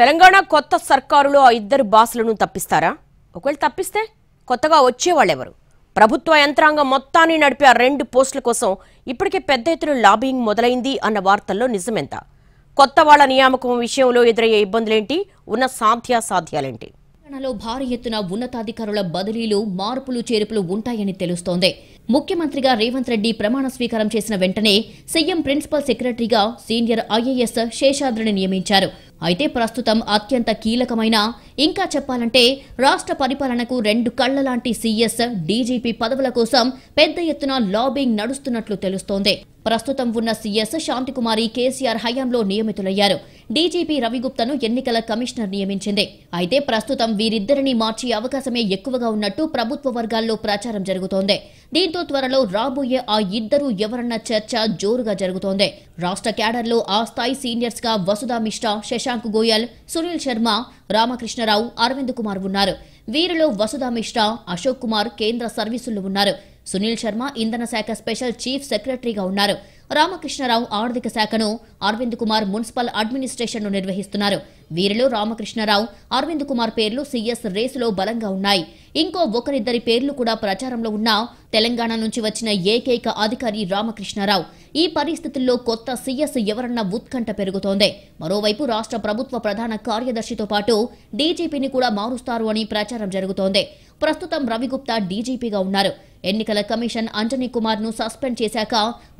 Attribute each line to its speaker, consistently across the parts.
Speaker 1: తెలంగాణ కొత్త సర్కారులో ఆ ఇద్దరు బాసులను తప్పిస్తారా ఒకవేళ తప్పిస్తే కొత్తగా వచ్చేవాళ్ళెవరు ప్రభుత్వ యంత్రాంగం మొత్తాన్ని నడిపే ఆ రెండు పోస్టుల కోసం ఇప్పటికే పెద్ద ఎత్తున లాబింగ్ మొదలైంది అన్న వార్తల్లో నిజమెంత కొత్త వాళ్ల నియామకం విషయంలో ఎదురయ్యే ఇబ్బందులేంటి ఉన్న సాధ్యాసాధ్యాలేంటి
Speaker 2: తెలంగాణలో భారీ ఎత్తున ఉన్నతాధికారుల బదిలీలు మార్పులు చేర్పులు ఉంటాయని తెలుస్తోంది ముఖ్యమంత్రిగా రేవంత్ రెడ్డి ప్రమాణ స్వీకారం చేసిన వెంటనే సీఎం ప్రిన్సిపల్ సెక్రటరీగా సీనియర్ ఐఏఎస్ శేషాద్రిని నియమించారు అయితే ప్రస్తుతం అత్యంత కీలకమైన ఇంకా చెప్పాలంటే రాష్ట్ర పరిపాలనకు రెండు కళ్ల లాంటి సీఎస్ డీజీపీ పదవుల కోసం పెద్ద ఎత్తున లాబింగ్ నడుస్తున్నట్లు తెలుస్తోంది ప్రస్తుతం ఉన్న సీఎస్ శాంతికుమారి కేసీఆర్ హయాంలో నియమితులయ్యారు డీజీపీ రవిగుప్తను ఎన్నికల కమిషనర్ నియమించింది అయితే ప్రస్తుతం వీరిద్దరిని మార్చే అవకాశమే ఎక్కువగా ఉన్నట్టు ప్రభుత్వ వర్గాల్లో ప్రచారం జరుగుతోంది దీంతో త్వరలో రాబోయే ఆ ఇద్దరు ఎవరన్న చర్చ జోరుగా జరుగుతోంది రాష్ట్ర క్యాడర్లో ఆ స్థాయి సీనియర్స్ గా వసుధా మిశ్రా శశాంక్ గోయల్ సునీల్ శర్మ రామకృష్ణరావు అరవింద్ కుమార్ ఉన్నారు వీరిలో వసుధా మిశ్రా అశోక్ కుమార్ కేంద్ర సర్వీసుల్లో ఉన్నారు సునీల్ శర్మ ఇంధన శాఖ స్పెషల్ చీఫ్ సెక్రటరీగా ఉన్నారు రామకృష్ణారావు ఆర్థిక శాఖను అరవింద్ కుమార్ మున్సిపల్ అడ్మినిస్ట్రేషన్ను నిర్వహిస్తున్నారు వీరిలో రామకృష్ణారావు అరవింద్ కుమార్ పేర్లు సీఎస్ రేసులో బలంగా ఉన్నాయి ఇంకో ఒకరిద్దరి పేర్లు కూడా ప్రచారంలో ఉన్నా తెలంగాణ నుంచి వచ్చిన ఏకైక అధికారి రామకృష్ణారావు ఈ పరిస్థితుల్లో కొత్త సీఎస్ ఎవరన్న ఉత్కంఠ పెరుగుతోంది మరోవైపు రాష్ట్ర ప్రభుత్వ ప్రధాన కార్యదర్శితో పాటు డీజీపీని కూడా మారుస్తారు అని ప్రచారం జరుగుతోంది ప్రస్తుతం రవిగుప్తా డీజీపీగా ఉన్నారు ఎన్నికల కమిషన్ అంజనీ కుమార్ను సస్పెండ్ చేశాక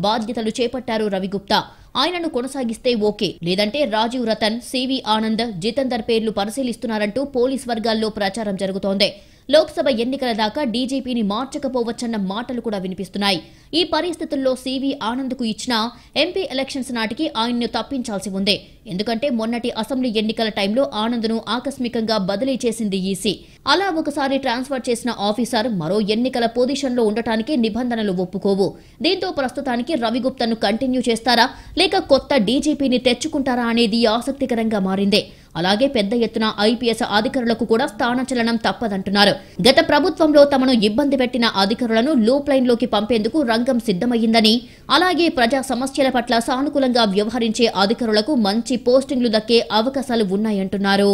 Speaker 2: బాధ్యతలు చేపట్టారు రవిగుప్తా ఆయనను కొనసాగిస్తే ఓకే లేదంటే రాజీవ్ రతన్ సివి ఆనంద్ జితేందర్ పేర్లు పరిశీలిస్తున్నారంటూ పోలీస్ వర్గాల్లో ప్రచారం జరుగుతోంది లోక్సభ ఎన్నికల దాకా డీజీపీని మార్చకపోవచ్చన్న మాటలు కూడా వినిపిస్తున్నాయి ఈ పరిస్థితుల్లో సివి ఆనంద్కు ఇచ్చిన ఎంపీ ఎలక్షన్స్ నాటికి ఆయన్ను తప్పించాల్సి ఉంది ఎందుకంటే మొన్నటి అసెంబ్లీ ఎన్నికల టైంలో ఆనంద్ను ఆకస్మికంగా బదిలీ చేసింది ఈసీ అలా ఒకసారి ట్రాన్స్ఫర్ చేసిన ఆఫీసర్ మరో ఎన్నికల పొజిషన్లో ఉండటానికి నిబంధనలు ఒప్పుకోవు దీంతో ప్రస్తుతానికి రవిగుప్తను కంటిన్యూ చేస్తారా లేక కొత్త డీజీపీని తెచ్చుకుంటారా అనేది ఆసక్తికరంగా మారింది అలాగే పెద్ద ఎత్తున ఐపీఎస్ అధికారులకు కూడా స్థానచలనం తప్పదంటున్నారు గత ప్రభుత్వంలో తమను ఇబ్బంది పెట్టిన అధికారులను లూప్ లైన్లోకి పంపేందుకు రంగం సిద్ధమయ్యిందని అలాగే ప్రజా సమస్యల పట్ల సానుకూలంగా వ్యవహరించే అధికారులకు మంచి పోస్టింగ్లు దక్కే అవకాశాలు ఉన్నాయంటున్నారు